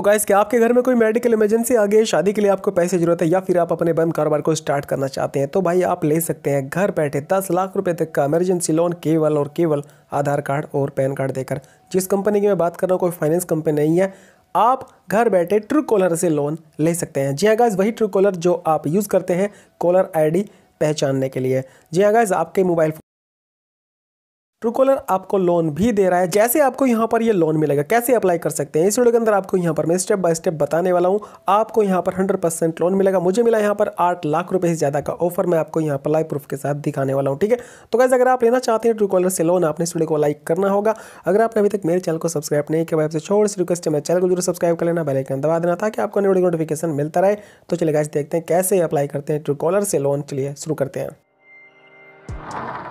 तो गाइस क्या आपके घर में कोई मेडिकल इमरजेंसी आ गई शादी के लिए आपको पैसे जरूरत है या फिर आप अपने बंद कारोबार को स्टार्ट करना चाहते हैं तो भाई आप ले सकते हैं घर बैठे दस लाख रुपए तक का इमरजेंसी लोन केवल और केवल आधार कार्ड और पैन कार्ड देकर जिस कंपनी की मैं बात कर रहा हूँ कोई फाइनेंस कंपनी नहीं है आप घर बैठे ट्रू कॉलर से लोन ले सकते हैं जी हाँ गाइज वही ट्रू कॉलर जो आप यूज़ करते हैं कॉलर आई पहचानने के लिए जी हाँ गाइज आपके मोबाइल ट्रूकॉलर आपको लोन भी दे रहा है जैसे आपको यहाँ पर ये लोन मिलेगा कैसे अप्लाई कर सकते हैं इस वीडियो के अंदर आपको यहाँ पर मैं स्टेप बाय स्टेप बताने वाला हूँ आपको यहाँ पर 100 परसेंट लोन मिलेगा मुझे मिला यहाँ पर आठ लाख रुपए से ज़्यादा का ऑफर मैं आपको यहाँ पर लाइव प्रूफ के साथ दिखाने वाला हूँ ठीक है तो कैसे अगर आप लेना चाहते हैं ट्रूकॉलर से लोन आपने इस वीडियो को लाइक करना होगा अगर आपने अभी तक मेरे चैनल को सब्सक्राइब नहीं किया वैसे छोड़ सी रिक्वेस्ट है मेरे चैनल को जरूर सब्सक्राइब कर लेना बेलाइकन दबा देना ताकि आपको वीडियो नोटिफिकेशन मिलता रहे तो चलिए गाइस देखते हैं कैसे अप्लाई करते हैं ट्रूकॉलर से लोन चलिए शुरू करते हैं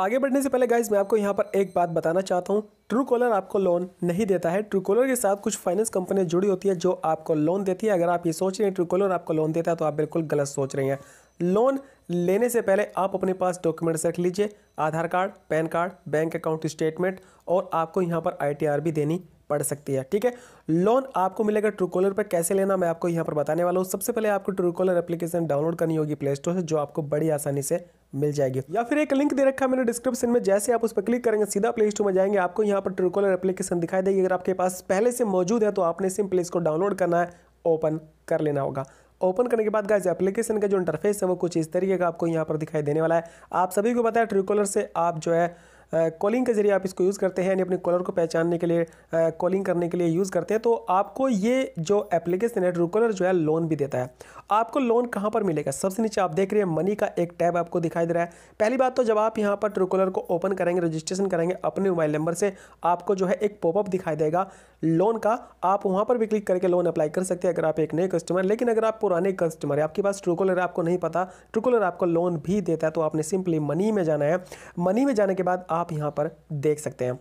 आगे बढ़ने से पहले गाइज मैं आपको यहाँ पर एक बात बताना चाहता हूँ ट्रू कॉलर आपको लोन नहीं देता है ट्रू कॉलर के साथ कुछ फाइनेंस कंपनियाँ जुड़ी होती है जो आपको लोन देती है अगर आप ये सोच रहे हैं ट्रू कॉलर आपको लोन देता है तो आप बिल्कुल गलत सोच रहे हैं लोन लेने से पहले आप अपने पास डॉक्यूमेंट्स रख लीजिए Aadhaar card PAN card bank account statement और आपको यहाँ पर आई भी देनी पड़ सकती है ठीक है लोन आपको मिलेगा ट्रूकॉलर पर कैसे लेना मैं आपको यहाँ पर बताने वाला हूँ सबसे पहले आपको ट्रूकॉलर एप्लीकेशन डाउनलोड करनी होगी प्ले स्टोर से जो आपको बड़ी आसानी से मिल जाएगी या फिर एक लिंक दे रखा है मैंने डिस्क्रिप्शन में जैसे आप उस पर क्लिक करेंगे सीधा प्ले स्टोर में जाएंगे आपको यहाँ पर ट्रूकॉलर एप्लीकेशन दिखाई देगी अगर आपके पास पहले से मौजूद है तो आपने सिंपली इसको डाउनलोड करना है ओपन कर लेना होगा ओपन करने के बाद गाइज एप्लीकेशन का जो इंटरफेस है वो कुछ इस तरीके का आपको यहाँ पर दिखाई देने वाला है आप सभी को पता है ट्रिकोलर से आप जो है कॉलिंग के ज़रिए आप इसको यूज़ करते हैं यानी अपने कॉलर को पहचानने के लिए कॉलिंग करने के लिए यूज़ करते हैं तो आपको ये जो एप्लीकेशन है ट्रूकॉलर जो है लोन भी देता है आपको लोन कहाँ पर मिलेगा सबसे नीचे आप देख रहे हैं मनी का एक टैब आपको दिखाई दे रहा है पहली बात तो जब आप यहाँ पर ट्रूकॉलर को ओपन करेंगे रजिस्ट्रेशन करेंगे अपने मोबाइल नंबर से आपको जो है एक पॉपअप दिखाई देगा लोन का आप वहाँ पर भी क्लिक करके लोन अप्लाई कर सकते हैं अगर आप एक नए कस्टमर लेकिन अगर आप पुराने कस्टमर है आपके पास ट्रूकॉलर आपको नहीं पता ट्रूकॉलर आपको लोन भी देता है तो आपने सिंपली मनी में जाना है मनी में जाने के बाद आप आप यहाँ पर देख सकते हैं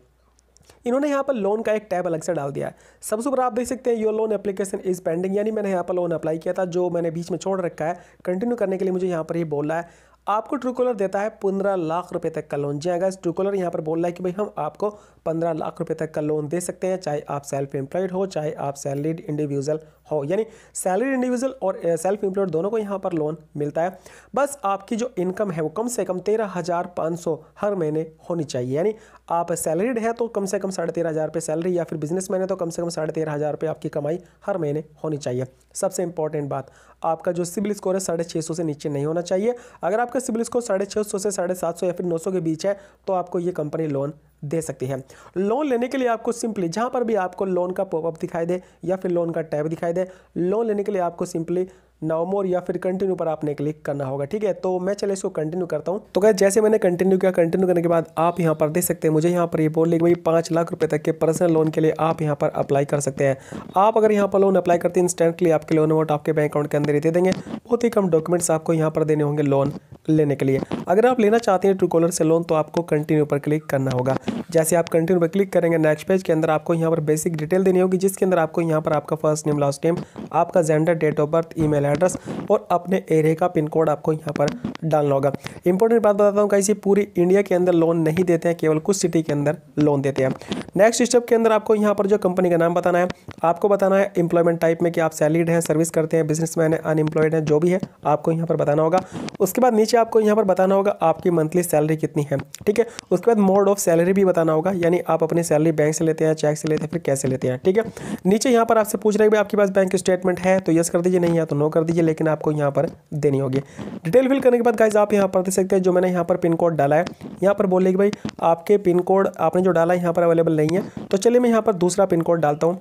इन्होंने यहाँ पर लोन का एक टैब अलग से डाल दिया है सबसे ऊपर आप देख सकते हैं your loan application is pending यानी मैंने यहाँ पर लोन अप्लाई किया था जो मैंने बीच में छोड़ रखा है कंटिन्यू करने के लिए मुझे यहाँ पर ये यह बोला है आपको ट्रू कॉलर देता है पंद्रह लाख रुपए तक का लोन जी अगर ट्रू कॉलर यहाँ पर बोल रहा है कि भाई हम आपको पंद्रह लाख रुपए तक का लोन दे सकते हैं चाहे आप सेल्फ एम्प्लॉयड हो चाहे आप सैलरीड इंडिविजुअल हो यानी सैलरीड इंडिविजुअल और सेल्फ एम्प्लॉयड दोनों को यहाँ पर लोन मिलता है बस आपकी जो इनकम है वो कम से कम तेरह हज़ार पाँच सौ हर महीने होनी चाहिए यानी आप सैलरीड है तो कम से कम साढ़े तेरह हज़ार रुपये सैलरी या फिर बिजनेस मैन है तो कम से कम साढ़े तेरह हज़ार रुपये आपकी कमाई हर महीने होनी चाहिए सबसे इंपॉर्टेंट बात आपका जो सिविल स्कोर है साढ़े छः सौ से नीचे नहीं होना चाहिए अगर आपका सिविल स्कोर साढ़े छः सौ से साढ़े सात सौ या फिर नौ सौ के बीच है तो आपको ये कंपनी लोन दे सकती है लोन लेने के लिए आपको सिंपली जहाँ पर भी आपको लोन का पॉपअप दिखाई दे या फिर लोन का टैब दिखाई दे लोन लेने के लिए आपको सिंपली नाउ मोर या फिर कंटिन्यू पर आपने क्लिक करना होगा ठीक है तो मैं चले इसको कंटिन्यू करता हूँ तो क्या जैसे मैंने कंटिन्यू किया कंटिन्यू करने के बाद आप यहाँ पर देख सकते हैं मुझे यहाँ पर ये बोल रही भाई पाँच लाख रुपये तक के पर्सनल लोन के लिए आप यहाँ पर अप्लाई कर सकते हैं आप अगर यहाँ पर लोन अप्लाई करते हैं इंस्टेंटली आपके लोन अमाउंट आपके बैंक अकाउंट के अंदर ही दे देंगे बहुत ही कम डॉक्यूमेंट्स आपको यहाँ पर देने होंगे लोन लेने के लिए अगर आप लेना चाहते हैं ट्रू कॉलर से लोन तो आपको कंटिन्यू पर क्लिक करना होगा जैसे आप कंटिन्यू पर क्लिक करेंगे नेक्स्ट पेज के अंदर आपको यहाँ पर बेसिक डिटेल देनी होगी जिसके अंदर आपको यहाँ पर आपका फर्स्ट नेम लास्ट नेम आपका gender date of birth e address और अपने एरिया का पिन कोड आपको यहाँ पर डालना होगा इंपॉर्टेंट बात बताता हूँ कैसे पूरी इंडिया के अंदर लोन नहीं देते हैं केवल कुछ सिटी के अंदर लोन देते हैं नेक्स्ट स्टेप के अंदर आपको यहाँ पर जो कंपनी का नाम बताना है आपको बताना है इंप्लॉयमेंट टाइप में कि आप सैलरीड हैं सर्विस करते हैं बिजनेसमैन है अनएम्प्लॉयड है जो भी है आपको यहाँ पर बताना होगा उसके बाद नीचे आपको यहाँ पर बताना होगा आपकी मंथली सैलरी कितनी है ठीक है उसके बाद मोड ऑफ सैलरी भी बताना होगा यानी आप अपनी सैलरी बैंक से लेते हैं चेक से लेते हैं फिर कैसे लेते हैं ठीक है नीचे यहाँ पर आपसे पूछ रहे हैं आपके पास बैंक स्टेटमेंट है तो यस कर दीजिए नहीं है तो नो कर दीजिए लेकिन आपको यहाँ पर देनी होगी डिटेल फिल करने के बाद बाद गाइज आप यहाँ पर देख सकते हैं जो मैंने यहाँ पर पिन कोड डाला है यहाँ पर बोले कि भाई आपके पिन कोड आपने जो डाला है यहाँ पर अवेलेबल नहीं है तो चलिए मैं यहाँ पर दूसरा पिन कोड डालता हूँ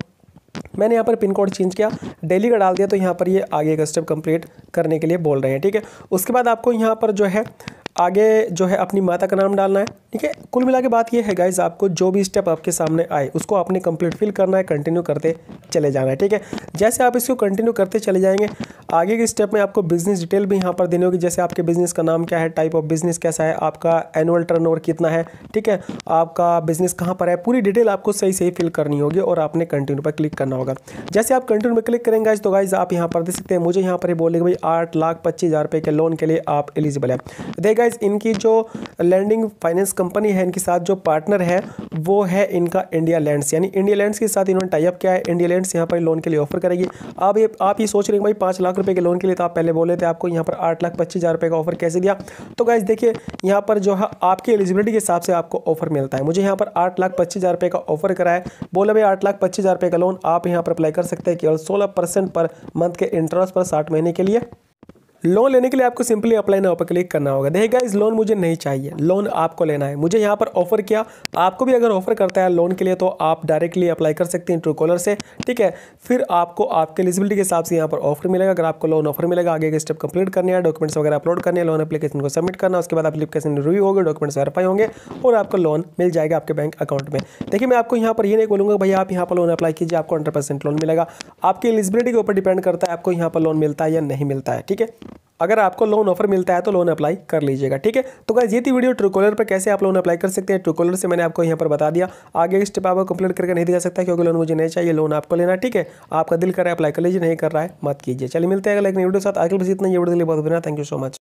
मैंने यहाँ पर पिन कोड चेंज किया डेली का डाल दिया तो यहाँ पर ये आगे का स्टेप कंप्लीट करने के लिए बोल रहे हैं ठीक है उसके बाद आपको यहाँ पर जो है आगे जो है अपनी माता का नाम डालना है ठीक है कुल मिला के बात ये है गाइज आपको जो भी स्टेप आपके सामने आए उसको आपने कंप्लीट फिल करना है कंटिन्यू करते चले जाना है ठीक है जैसे आप इसको कंटिन्यू करते चले जाएंगे आगे के स्टेप में आपको बिजनेस डिटेल भी यहाँ पर देनी होगी जैसे आपके बिजनेस का नाम क्या है टाइप ऑफ बिजनेस कैसा है आपका एनुअल टर्नओवर कितना है ठीक है आपका बिजनेस कहाँ पर है पूरी डिटेल आपको सही सही फिल करनी होगी और आपने कंटिन्यू पर क्लिक करना होगा जैसे आप कंटिन्यू पर क्लिक करेंगे तो गाइज आप यहाँ पर दे सकते हैं मुझे यहाँ पर बोलेंगे भाई आठ लाख पच्चीस हज़ार रुपये के लोन के लिए आप एलिजिबल है देख गाइज इनकी जो लैंडिंग फाइनेंस कंपनी है इनके साथ जो पार्टनर है वो है इनका इंडिया लैंड्स यानी इंडिया लैंड्स के साथ इन्होंने टाइप किया है इंडिया लैंड्स यहाँ पर लोन के लिए ऑफर करेगी आप ये आप ये सोच रहे हैं भाई पाँच लाख लाख रुपए के लोन के लिए तो आप पहले बोले थे आपको यहाँ पर आठ लाख पच्चीस हज़ार रुपये का ऑफर कैसे दिया तो गाइज देखिए यहाँ पर जो है आपकी एलिजिबिलिटी के हिसाब से आपको ऑफर मिलता है मुझे यहाँ पर आठ लाख पच्चीस हज़ार रुपये का ऑफर कराए बोले भाई आठ लाख पच्चीस हज़ार रुपये का लोन आप यहाँ पर अप्लाई कर सकते हैं केवल सोलह परसेंट पर मंथ के इंटरेस्ट पर साठ महीने के लिए लोन लेने के लिए आपको सिंपली अप्लाई नाउ पर क्लिक करना होगा देखेगा इस लोन मुझे नहीं चाहिए लोन आपको लेना है मुझे यहाँ पर ऑफर किया आपको भी अगर ऑफर करता है लोन के लिए तो आप डायरेक्टली अप्लाई कर सकते हैं ट्रूकॉलर से ठीक है फिर आपको आपके एलिजिबिलिटी के हिसाब से यहाँ पर ऑफर मिलेगा अगर आपको लोन ऑफर मिलेगा आगे के स्टेप कंप्लीट करने हैं डॉक्यूमेंट्स वगैरह अपलोड करने लोन अपलीकेशन को सबमिट करना उसके बाद अपलीकेशन रिव्यू होगी डॉक्यूमेंट्स वेरीफाई होंगे और आपको लोन मिल जाएगा आपके बैंक अकाउंट में देखिए मैं आपको यहाँ पर ये नहीं बोलूँगा भैया आप यहाँ पर लोन अप्लाई कीजिए आपको हंड्रेड लोन मिलेगा आपकी एलिजिबिलिटी के ऊपर डिपेंड करता है आपको यहाँ पर लोन मिलता है या नहीं मिलता है ठीक है अगर आपको लोन ऑफर मिलता है तो लोन अप्लाई कर लीजिएगा ठीक है तो गाइज ये थी वीडियो ट्रूकॉलर पर कैसे आप लोन अप्लाई कर सकते हैं ट्रूकॉलर से मैंने आपको यहाँ पर बता दिया आगे स्टेप आपको कंप्लीट करके नहीं दिखा सकता क्योंकि लोन मुझे नहीं चाहिए लोन आपको लेना ठीक है आपका दिल कर रहा है अप्लाई कर लीजिए नहीं कर रहा है मत कीजिए चलिए मिलते हैं अगले वीडियो साथ आगे बस इतना ये वीडियो के लिए बहुत बिना थैंक यू सो मच